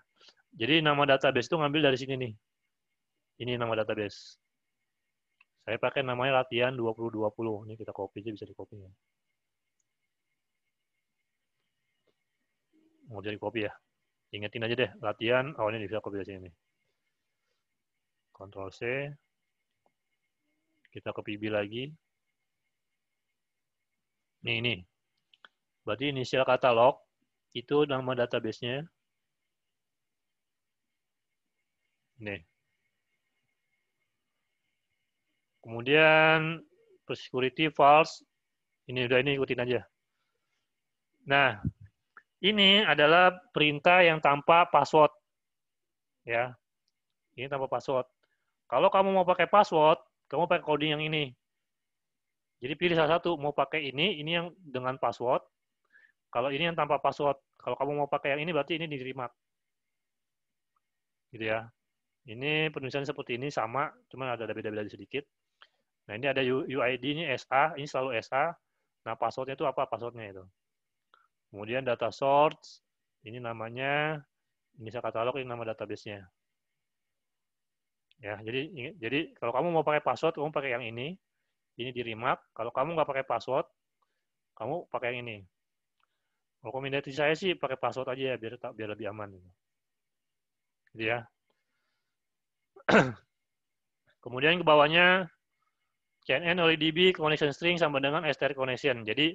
Jadi nama database itu ngambil dari sini nih. Ini nama database. Saya pakai namanya latihan 2020. Ini kita copy aja bisa di-copy ya. Mau jadi copy ya. Ingetin aja deh latihan. Oh ini bisa copy dari sini nih. Ctrl C. Kita ke PB lagi. Nih, ini. Berarti inisial katalog, itu nama databasenya. Nih. Kemudian security false, ini udah ini ikutin aja. Nah, ini adalah perintah yang tanpa password. Ya. Ini tanpa password. Kalau kamu mau pakai password, kamu pakai coding yang ini. Jadi pilih salah satu, mau pakai ini, ini yang dengan password. Kalau ini yang tanpa password. Kalau kamu mau pakai yang ini, berarti ini diterima. Gitu ya. Ini penulisan seperti ini sama, cuman ada beda-beda sedikit. Nah, ini ada UID, ini SA, ini selalu SA. Nah, passwordnya itu apa? Passwordnya itu. Kemudian data source, ini namanya, ini saya katalog, ini nama databasenya. Ya, jadi jadi kalau kamu mau pakai password, kamu pakai yang ini. Ini di remark. Kalau kamu nggak pakai password, kamu pakai yang ini. Rekomendasi saya sih pakai password aja ya biar tak biar lebih aman. Gitu, gitu ya. Kemudian ke bawahnya CNN oleh connection string sama dengan str connection. Jadi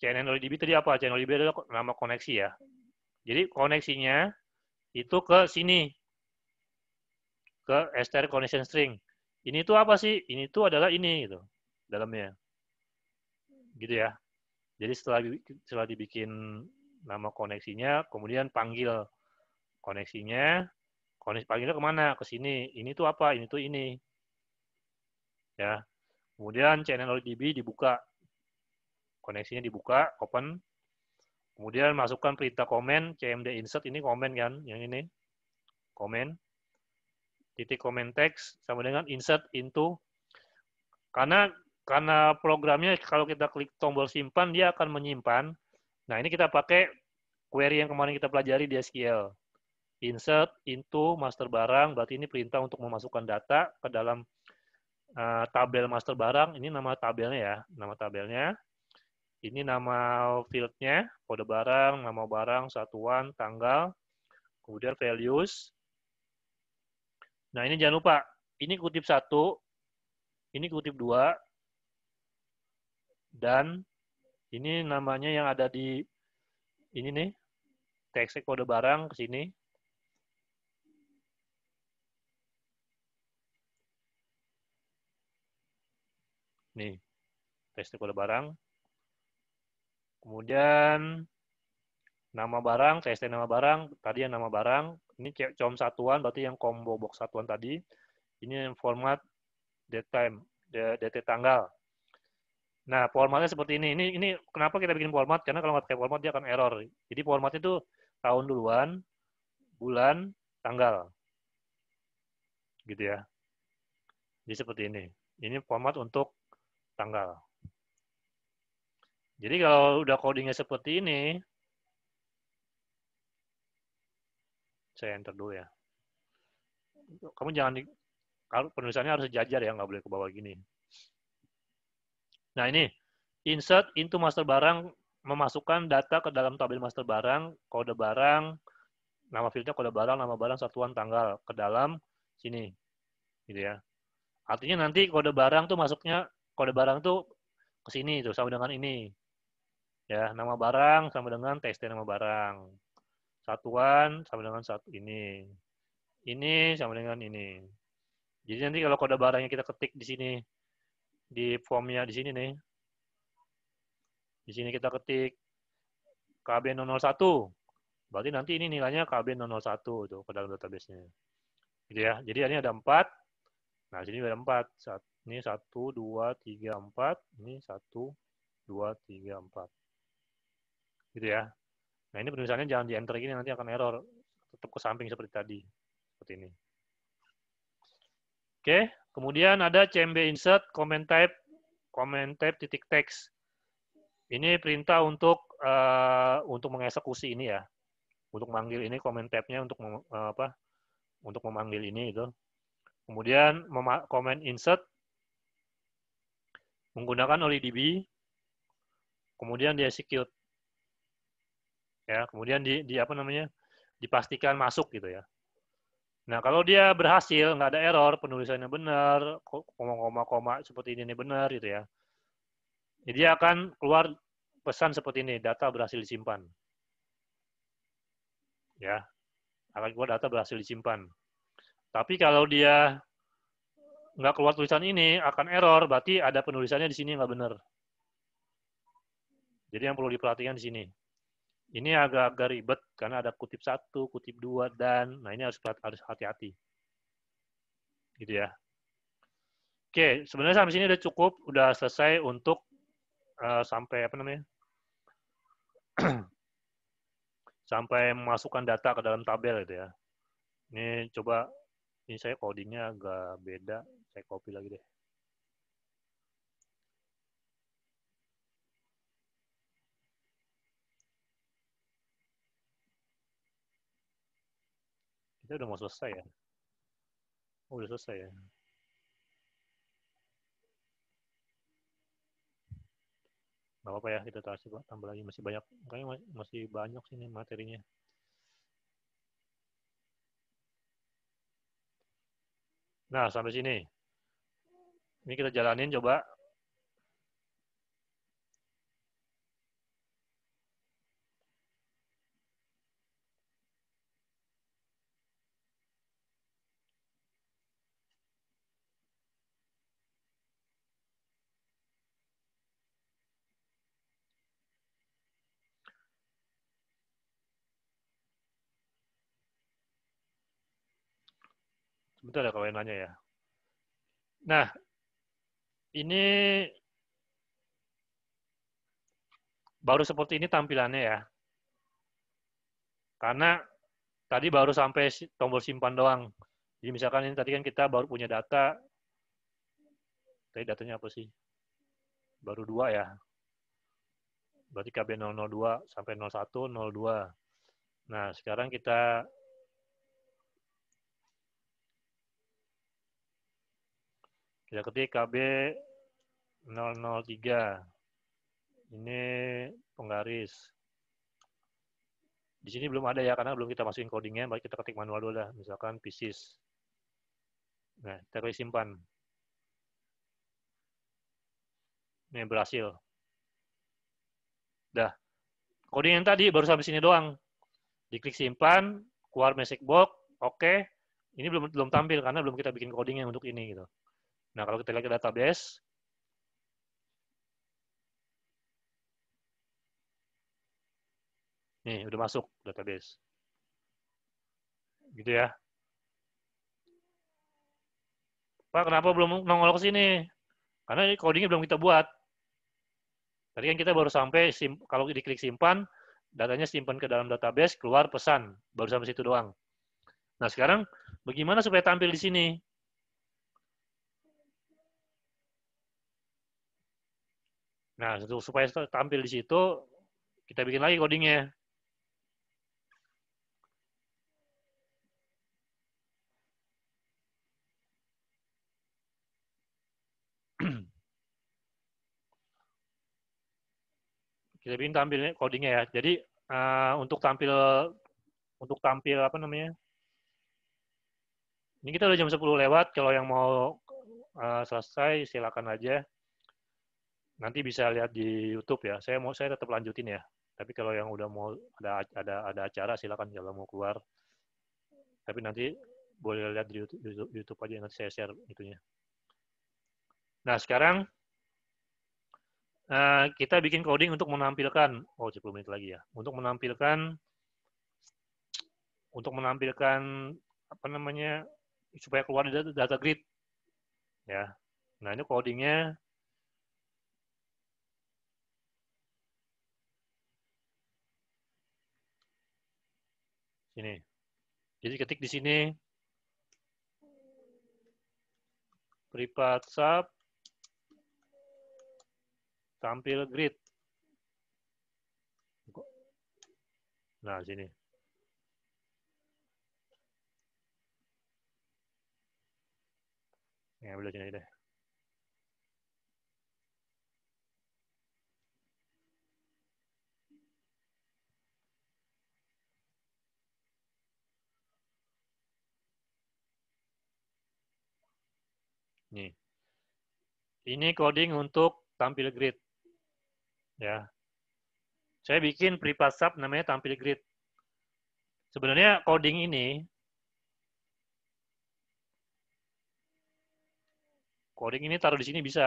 CNN oleh tadi apa? CNN oleh adalah nama koneksi ya. Jadi koneksinya itu ke sini ke ester connection string. Ini tuh apa sih? Ini tuh adalah ini gitu dalamnya. Gitu ya. Jadi setelah setelah dibikin nama koneksinya, kemudian panggil koneksinya, koneksi panggilnya kemana? Ke sini. Ini tuh apa? Ini tuh ini. Ya. Kemudian channel db dibuka. Koneksinya dibuka, open. Kemudian masukkan perintah komen, CMD insert ini komen kan, yang ini. Komen titik comment text sama dengan insert into karena karena programnya kalau kita klik tombol simpan dia akan menyimpan. Nah, ini kita pakai query yang kemarin kita pelajari di SQL. Insert into master barang berarti ini perintah untuk memasukkan data ke dalam eh, tabel master barang. Ini nama tabelnya ya, nama tabelnya. Ini nama fieldnya, kode barang, nama barang, satuan, tanggal, kemudian values, Nah, ini jangan lupa. Ini kutip satu, ini kutip dua, dan ini namanya yang ada di ini nih, teks kode barang ke sini. Nih, teks kode barang. Kemudian nama barang, TST nama barang, tadi yang nama barang, ini kayak com satuan, berarti yang combo box satuan tadi. Ini yang format date time, date tanggal. Nah, formatnya seperti ini. Ini ini kenapa kita bikin format? Karena kalau nggak pakai format dia akan error. Jadi format itu tahun duluan, bulan, tanggal. Gitu ya. Jadi seperti ini. Ini format untuk tanggal. Jadi kalau udah codingnya seperti ini, saya enter dulu ya kamu jangan di, kalau penulisannya harus sejajar ya nggak boleh ke bawah gini nah ini insert into master barang memasukkan data ke dalam tabel master barang kode barang nama fieldnya kode barang nama barang satuan tanggal ke dalam sini gitu ya artinya nanti kode barang tuh masuknya kode barang tuh ke sini tuh sama dengan ini ya nama barang sama dengan TST nama barang satuan sama dengan satu ini. Ini sama dengan ini. Jadi nanti kalau kode barangnya kita ketik di sini, di formnya di sini nih. Di sini kita ketik KB001. Berarti nanti ini nilainya KB001 tuh ke dalam database-nya. Gitu ya. Jadi ini ada empat. Nah, sini ada 4. Ini satu, dua, tiga, empat. ini satu, dua, tiga, empat. Gitu ya. Nah ini penulisannya jangan di enter gini nanti akan error. Tetap ke samping seperti tadi. Seperti ini. Oke, kemudian ada CMB insert, comment type, comment type titik text. Ini perintah untuk uh, untuk mengeksekusi ini ya. Untuk manggil ini comment type-nya untuk mem, eh, apa? Untuk memanggil ini itu. Kemudian comment insert menggunakan OliDB. Kemudian di execute ya kemudian di, di apa namanya dipastikan masuk gitu ya nah kalau dia berhasil nggak ada error penulisannya benar koma-koma-koma seperti ini, ini benar gitu ya jadi dia akan keluar pesan seperti ini data berhasil disimpan ya akan keluar data berhasil disimpan tapi kalau dia nggak keluar tulisan ini akan error berarti ada penulisannya di sini nggak benar jadi yang perlu diperhatikan di sini ini agak-agak ribet karena ada kutip satu, kutip dua, dan nah ini harus harus hati-hati. Gitu ya. Oke, sebenarnya sampai sini udah cukup, udah selesai untuk uh, sampai apa namanya? sampai memasukkan data ke dalam tabel gitu ya. Ini coba ini saya codingnya agak beda, saya copy lagi deh. Kita udah mau selesai ya? Oh, udah selesai ya? Gak apa-apa ya, kita kasih tambah lagi. Masih banyak, kayaknya masih banyak sini materinya. Nah, sampai sini. Ini kita jalanin coba Betul ya kalau yang nanya ya. Nah, ini baru seperti ini tampilannya ya. Karena tadi baru sampai tombol simpan doang. Jadi misalkan ini tadi kan kita baru punya data. Tadi datanya apa sih? Baru dua ya. Berarti KB002 sampai 0102. Nah, sekarang kita Kita ya, ketik KB 003. Ini penggaris. Di sini belum ada ya, karena belum kita masukin codingnya, baik kita ketik manual dulu lah, misalkan pieces. Nah, kita klik simpan. Ini berhasil. Dah. Coding yang tadi baru sampai sini doang. Diklik simpan, keluar message box, oke. Okay. Ini belum belum tampil karena belum kita bikin codingnya untuk ini gitu. Nah, kalau kita lihat ke database, Nih, udah masuk database. Gitu ya. Pak, kenapa belum nongol ke sini? Karena ini codingnya belum kita buat. Tadi kan kita baru sampai, kalau diklik simpan, datanya simpan ke dalam database, keluar pesan. Baru sampai situ doang. Nah, sekarang bagaimana supaya tampil di sini? Nah, supaya tampil di situ, kita bikin lagi codingnya. kita bikin tampil codingnya ya. Jadi uh, untuk tampil untuk tampil apa namanya? Ini kita udah jam 10 lewat. Kalau yang mau uh, selesai silakan aja nanti bisa lihat di YouTube ya. Saya mau saya tetap lanjutin ya. Tapi kalau yang udah mau ada ada ada acara silakan kalau mau keluar. Tapi nanti boleh lihat di YouTube, YouTube, YouTube aja nanti saya share itunya. Nah sekarang eh, kita bikin coding untuk menampilkan oh 10 menit lagi ya untuk menampilkan untuk menampilkan apa namanya supaya keluar data, data grid ya. Nah ini codingnya Ini. Jadi ketik di sini privat sub tampil grid. Nah, sini. Ya, boleh sini deh. Nih. Ini coding untuk tampil grid. Ya. Saya bikin privat sub namanya tampil grid. Sebenarnya coding ini coding ini taruh di sini bisa.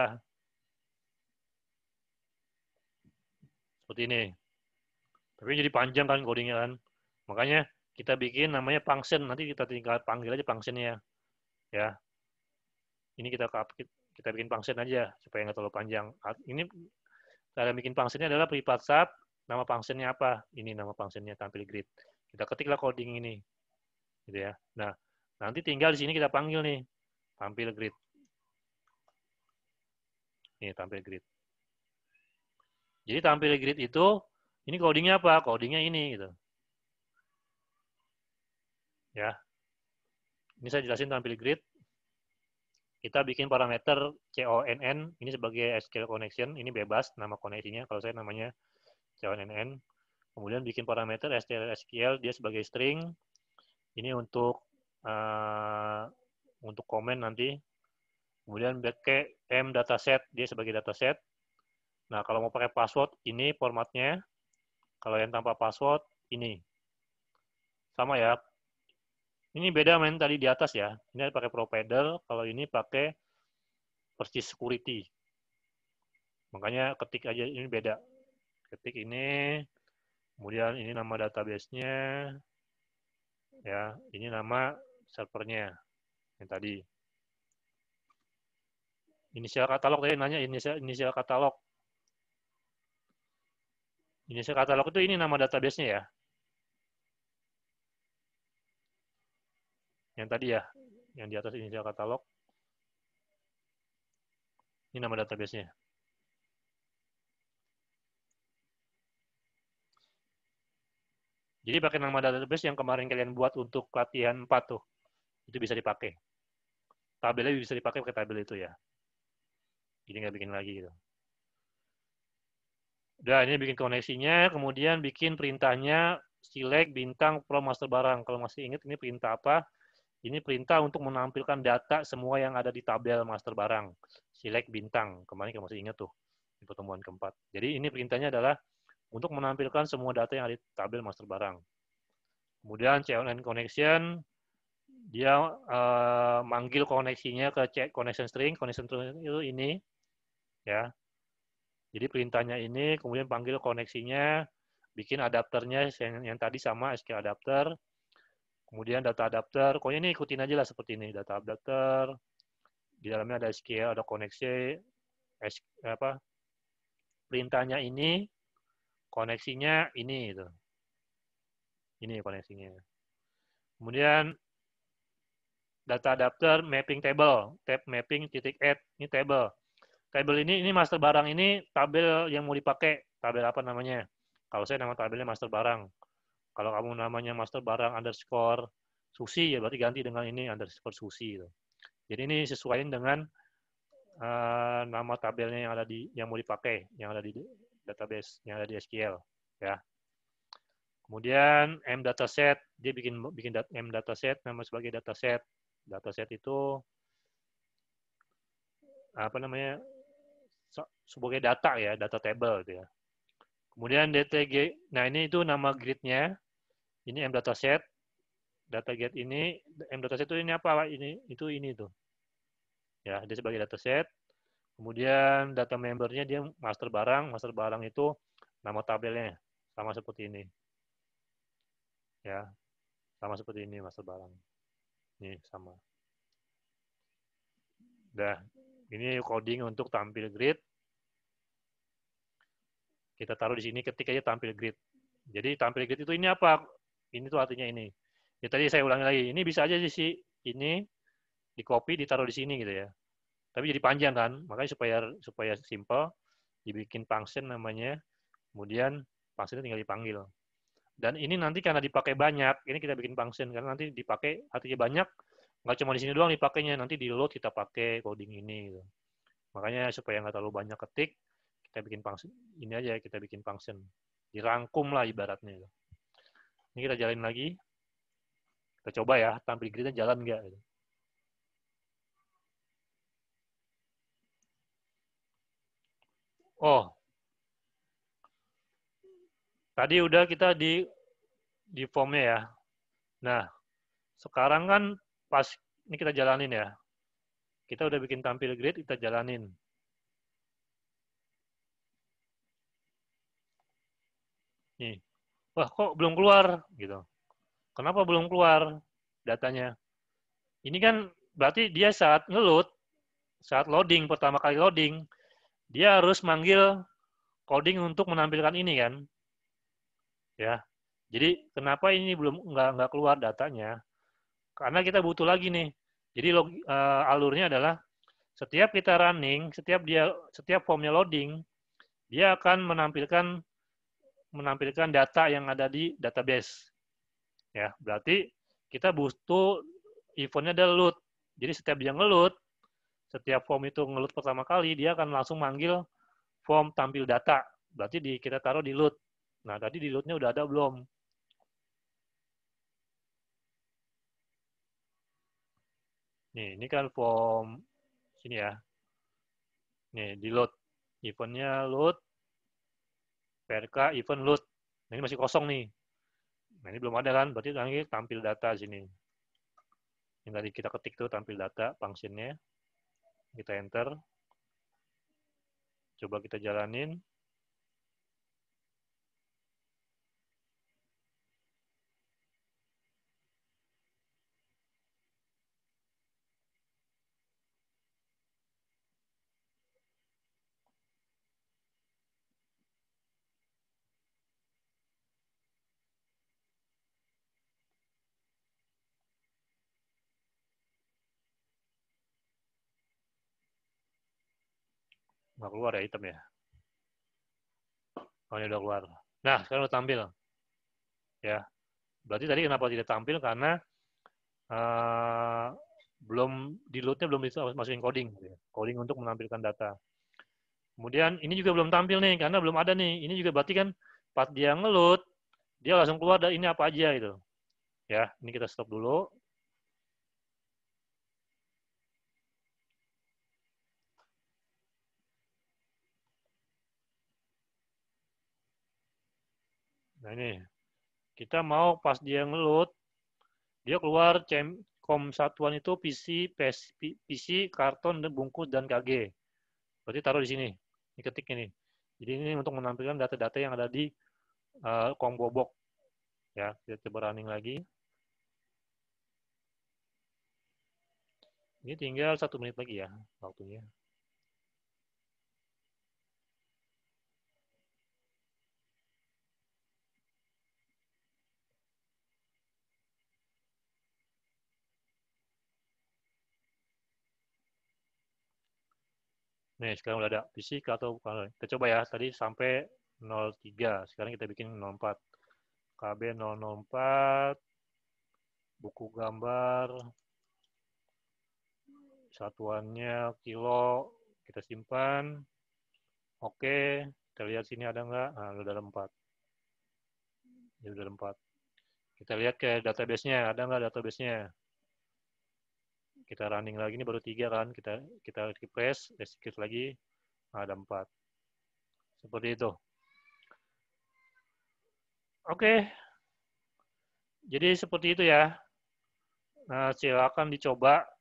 Seperti ini. Tapi jadi panjang kan codingnya kan. Makanya kita bikin namanya function. Nanti kita tinggal panggil aja functionnya. Ya, ini kita kita bikin function aja supaya nggak terlalu panjang. Ini cara bikin functionnya adalah private sub, nama functionnya apa, ini nama functionnya tampil grid. Kita ketiklah coding ini, gitu ya. Nah, nanti tinggal di sini kita panggil nih, tampil grid. Ini tampil grid. Jadi tampil grid itu, ini codingnya apa? Codingnya ini, gitu. Ya, ini saya jelasin tampil grid kita bikin parameter CONN, ini sebagai SQL connection, ini bebas nama koneksinya, kalau saya namanya CONN. Kemudian bikin parameter STL SQL, dia sebagai string, ini untuk uh, untuk komen nanti. Kemudian pakai M dataset, dia sebagai dataset. Nah, kalau mau pakai password, ini formatnya. Kalau yang tanpa password, ini. Sama ya, ini beda main tadi di atas ya. Ini pakai pro kalau ini pakai persis security. Makanya ketik aja ini beda. Ketik ini, kemudian ini nama databasenya ya, ini nama servernya yang tadi. Inisial katalog tadi nanya inisial, inisial katalog. Inisial katalog itu ini nama databasenya ya. yang tadi ya, yang di atas inisial katalog. Ini nama database nya. Jadi pakai nama database yang kemarin kalian buat untuk latihan 4 tuh. Itu bisa dipakai. Tabelnya bisa dipakai pakai tabel itu ya. Jadi nggak bikin lagi gitu. Udah, ini bikin koneksinya, kemudian bikin perintahnya, select bintang, pro master barang. Kalau masih ingat ini perintah apa, ini perintah untuk menampilkan data semua yang ada di tabel master barang. Select bintang. Kemarin kamu masih ingat tuh pertemuan keempat. Jadi ini perintahnya adalah untuk menampilkan semua data yang ada di tabel master barang. Kemudian CNN connection dia uh, manggil koneksinya ke check connection string, connection string itu ini ya. Jadi perintahnya ini kemudian panggil koneksinya, bikin adapternya yang, yang tadi sama SQL adapter, Kemudian data adapter, pokoknya ini ikutin aja lah seperti ini, data adapter, di dalamnya ada SQL, ada koneksi, apa, perintahnya ini, koneksinya ini, itu, ini koneksinya. Kemudian data adapter mapping table, tab mapping titik add, ini table. Table ini, ini master barang ini tabel yang mau dipakai, tabel apa namanya. Kalau saya nama tabelnya master barang kalau kamu namanya master barang underscore susi, ya berarti ganti dengan ini underscore susi. Gitu. Jadi ini sesuaiin dengan uh, nama tabelnya yang ada di yang mau dipakai, yang ada di database, yang ada di SQL. Ya. Kemudian M dataset, dia bikin bikin dat, M dataset nama sebagai dataset. Dataset itu apa namanya? sebagai data ya, data table gitu ya. Kemudian DTG, nah ini itu nama gridnya, ini M dataset, data gate ini, M dataset itu ini apa? Ini itu ini itu, Ya, dia sebagai dataset. Kemudian data membernya dia master barang, master barang itu nama tabelnya sama seperti ini. Ya. Sama seperti ini master barang. Ini sama. Dah, ini coding untuk tampil grid. Kita taruh di sini ketik aja tampil grid. Jadi tampil grid itu ini apa? Ini tuh artinya ini. Ya tadi saya ulangi lagi, ini bisa aja sih ini di copy ditaruh di sini gitu ya. Tapi jadi panjang kan, makanya supaya supaya simple dibikin function namanya, kemudian functionnya tinggal dipanggil. Dan ini nanti karena dipakai banyak, ini kita bikin function karena nanti dipakai artinya banyak, nggak cuma di sini doang dipakainya, nanti di load kita pakai coding ini. Gitu. Makanya supaya nggak terlalu banyak ketik, kita bikin function ini aja ya. kita bikin function dirangkum lah ibaratnya ini kita jalanin lagi kita coba ya tampil gridnya jalan nggak gitu. oh tadi udah kita di di formnya ya nah sekarang kan pas ini kita jalanin ya kita udah bikin tampil grid kita jalanin nih wah kok belum keluar gitu kenapa belum keluar datanya ini kan berarti dia saat ngelut saat loading pertama kali loading dia harus manggil coding untuk menampilkan ini kan ya jadi kenapa ini belum nggak nggak keluar datanya karena kita butuh lagi nih jadi log, e, alurnya adalah setiap kita running setiap dia setiap formnya loading dia akan menampilkan menampilkan data yang ada di database. Ya, berarti kita butuh eventnya ada load. Jadi setiap dia ngeload, setiap form itu ngelut pertama kali, dia akan langsung manggil form tampil data. Berarti di, kita taruh di load. Nah, tadi di loadnya udah ada belum? Nih, ini kan form sini ya. Nih, di load. Eventnya load, PRK event load. Nah, ini masih kosong nih. Nah, ini belum ada kan? Berarti nanti tampil data sini. Yang tadi kita ketik tuh tampil data nya. Kita enter. Coba kita jalanin. nggak keluar ya item ya. Oh ini udah keluar. Nah sekarang udah tampil. Ya, berarti tadi kenapa tidak tampil karena uh, belum di loadnya belum bisa masukin coding, coding untuk menampilkan data. Kemudian ini juga belum tampil nih karena belum ada nih. Ini juga berarti kan pas dia ngelut, dia langsung keluar dari ini apa aja gitu. Ya, ini kita stop dulu. Nah ini, kita mau pas dia ngelut, dia keluar cem, kom satuan itu PC, PC, PC, karton, bungkus, dan KG. Berarti taruh di sini, ini ketik ini. Jadi ini untuk menampilkan data-data yang ada di uh, kom bobok. Ya, kita coba running lagi. Ini tinggal satu menit lagi ya waktunya. Nih, sekarang udah ada fisika atau bukan. Kita coba ya, tadi sampai 03. Sekarang kita bikin 04. KB 004, buku gambar, satuannya kilo, kita simpan. Oke, kita lihat sini ada nggak? Nah, udah ada 4. Ini udah ada 4. Kita lihat ke database-nya, ada nggak database-nya? kita running lagi ini baru tiga kan kita kita refresh execute lagi ada empat seperti itu oke okay. jadi seperti itu ya nah silakan dicoba